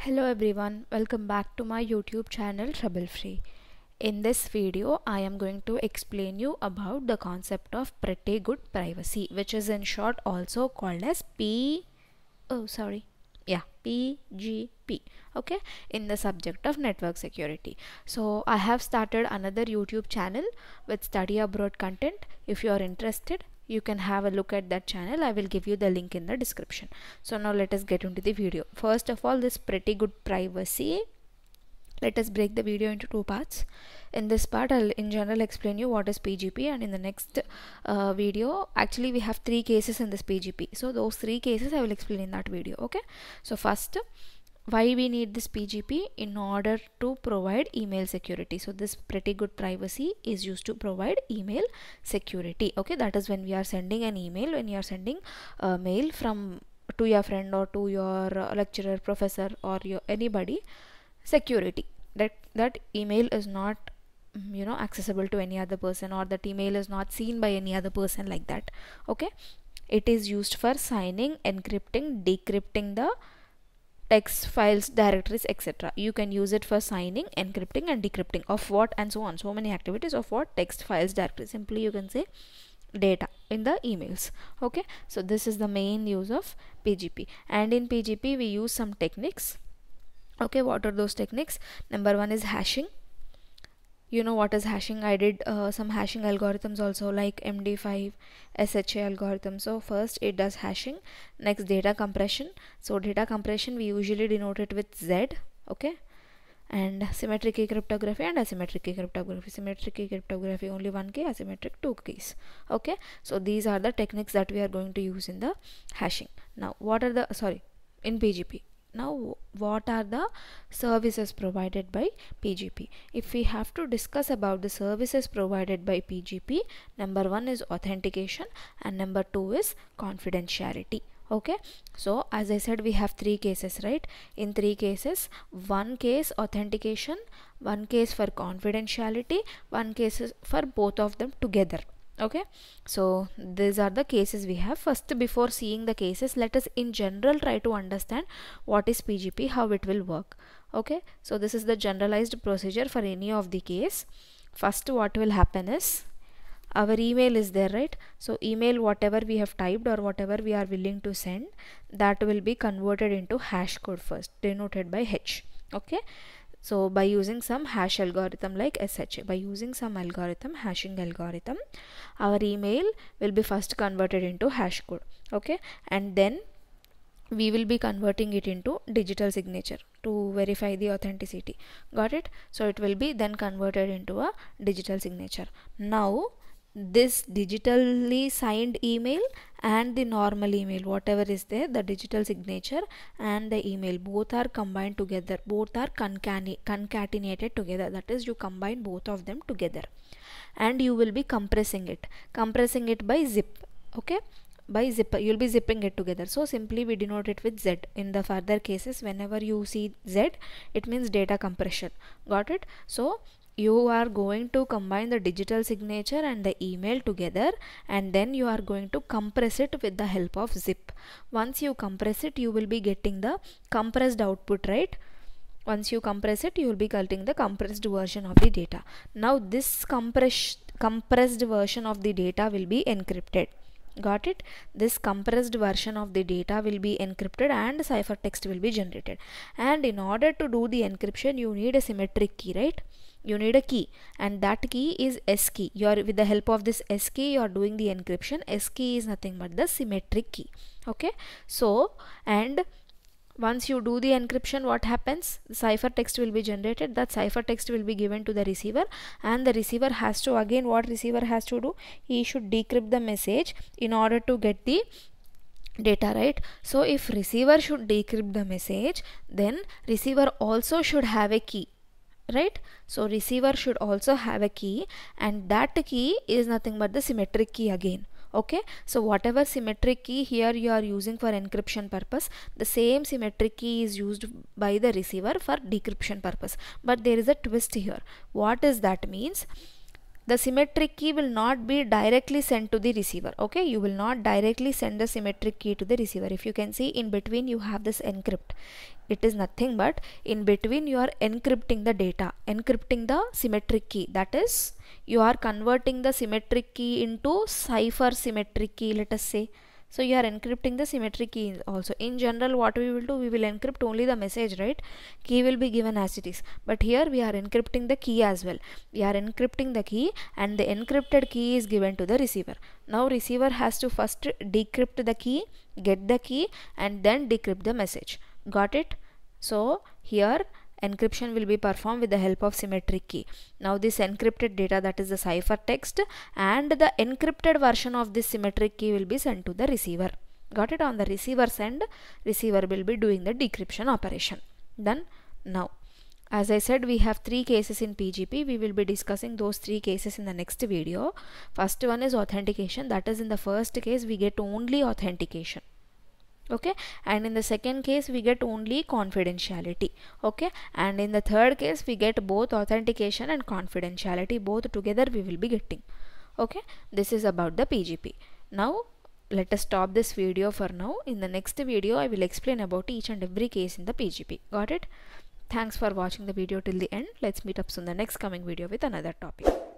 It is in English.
Hello everyone, welcome back to my YouTube channel Trouble Free. In this video, I am going to explain you about the concept of pretty good privacy which is in short also called as P... Oh sorry, PGP okay in the subject of network security so I have started another YouTube channel with study abroad content if you are interested you can have a look at that channel I will give you the link in the description so now let us get into the video first of all this pretty good privacy let us break the video into two parts in this part I'll in general explain you what is PGP and in the next uh, video actually we have three cases in this PGP so those three cases I will explain in that video okay so first why we need this PGP in order to provide email security so this pretty good privacy is used to provide email security okay that is when we are sending an email when you are sending a mail from to your friend or to your uh, lecturer professor or your anybody security that that email is not mm, you know accessible to any other person or that email is not seen by any other person like that okay it is used for signing encrypting decrypting the text files directories etc you can use it for signing encrypting and decrypting of what and so on so many activities of what text files directories simply you can say data in the emails okay so this is the main use of pgp and in pgp we use some techniques okay what are those techniques number one is hashing you know what is hashing i did uh, some hashing algorithms also like md5 sha algorithm so first it does hashing next data compression so data compression we usually denote it with z okay and symmetric key cryptography and asymmetric key cryptography symmetric key cryptography only one key asymmetric two keys okay so these are the techniques that we are going to use in the hashing now what are the sorry in pgp now what are the services provided by PGP if we have to discuss about the services provided by PGP number one is authentication and number two is confidentiality okay so as I said we have three cases right in three cases one case authentication one case for confidentiality one case for both of them together okay so these are the cases we have first before seeing the cases let us in general try to understand what is pgp how it will work okay so this is the generalized procedure for any of the case first what will happen is our email is there right so email whatever we have typed or whatever we are willing to send that will be converted into hash code first denoted by h okay so by using some hash algorithm like SHA, by using some algorithm, hashing algorithm, our email will be first converted into hash code. Okay, and then we will be converting it into digital signature to verify the authenticity. Got it? So it will be then converted into a digital signature. Now this digitally signed email and the normal email whatever is there the digital signature and the email both are combined together both are concatenated together that is you combine both of them together and you will be compressing it compressing it by zip okay by zip you'll be zipping it together so simply we denote it with z in the further cases whenever you see z it means data compression got it so you are going to combine the digital signature and the email together and then you are going to compress it with the help of zip once you compress it you will be getting the compressed output right once you compress it you will be getting the compressed version of the data now this compress compressed version of the data will be encrypted got it this compressed version of the data will be encrypted and ciphertext will be generated and in order to do the encryption you need a symmetric key right you need a key and that key is s key you are with the help of this s key you are doing the encryption s key is nothing but the symmetric key okay so and once you do the encryption what happens the ciphertext will be generated that ciphertext will be given to the receiver and the receiver has to again what receiver has to do he should decrypt the message in order to get the data right so if receiver should decrypt the message then receiver also should have a key right so receiver should also have a key and that key is nothing but the symmetric key again okay so whatever symmetric key here you are using for encryption purpose the same symmetric key is used by the receiver for decryption purpose but there is a twist here what is that means the symmetric key will not be directly sent to the receiver okay you will not directly send the symmetric key to the receiver if you can see in between you have this encrypt it is nothing but in between you are encrypting the data encrypting the symmetric key that is you are converting the symmetric key into cipher symmetric key let us say so you are encrypting the symmetry key also in general what we will do we will encrypt only the message right key will be given as it is but here we are encrypting the key as well we are encrypting the key and the encrypted key is given to the receiver now receiver has to first decrypt the key get the key and then decrypt the message got it so here encryption will be performed with the help of symmetric key now this encrypted data that is the ciphertext and the encrypted version of this symmetric key will be sent to the receiver got it on the receiver's end receiver will be doing the decryption operation then now as I said, we have three cases in PGP. We will be discussing those three cases in the next video. First one is authentication. That is in the first case, we get only authentication okay and in the second case we get only confidentiality okay and in the third case we get both authentication and confidentiality both together we will be getting okay this is about the PGP now let us stop this video for now in the next video I will explain about each and every case in the PGP got it thanks for watching the video till the end let's meet up soon the next coming video with another topic